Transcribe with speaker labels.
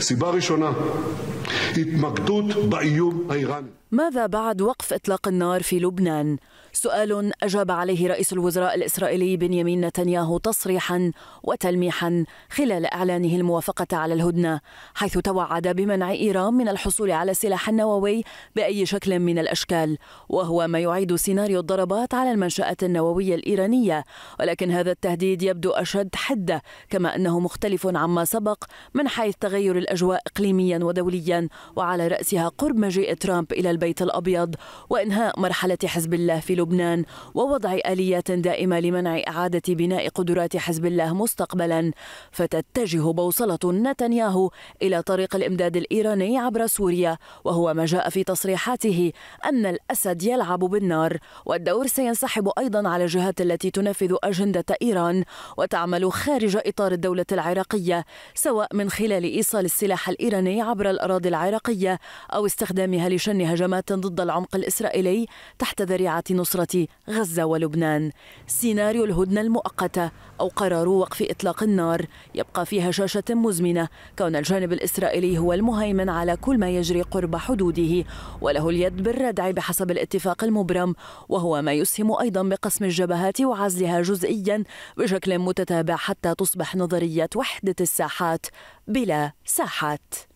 Speaker 1: סיבה ראשונה, התמקדות באיום האיראני. ماذا بعد وقف اطلاق النار في لبنان؟ سؤال اجاب عليه رئيس الوزراء الاسرائيلي بنيامين نتنياهو تصريحا وتلميحا خلال اعلانه الموافقه على الهدنه، حيث توعد بمنع ايران من الحصول على سلاح نووي باي شكل من الاشكال، وهو ما يعيد سيناريو الضربات على المنشات النوويه الايرانيه، ولكن هذا التهديد يبدو اشد حده، كما انه مختلف عما سبق من حيث تغير الاجواء اقليميا ودوليا وعلى راسها قرب مجيء ترامب الى البيت الأبيض وإنهاء مرحلة حزب الله في لبنان ووضع آليات دائمة لمنع إعادة بناء قدرات حزب الله مستقبلا فتتجه بوصلة نتنياهو إلى طريق الإمداد الإيراني عبر سوريا وهو ما جاء في تصريحاته أن الأسد يلعب بالنار والدور سينسحب أيضا على الجهات التي تنفذ أجندة إيران وتعمل خارج إطار الدولة العراقية سواء من خلال إيصال السلاح الإيراني عبر الأراضي العراقية أو استخدامها لشن هجمات هجمات ضد العمق الإسرائيلي تحت ذريعة نصرة غزة ولبنان سيناريو الهدنة المؤقتة أو قرار وقف إطلاق النار يبقى في هشاشة مزمنة كون الجانب الإسرائيلي هو المهيمن على كل ما يجري قرب حدوده وله اليد بالردع بحسب الاتفاق المبرم وهو ما يسهم أيضا بقسم الجبهات وعزلها جزئيا بشكل متتابع حتى تصبح نظرية وحدة الساحات بلا ساحات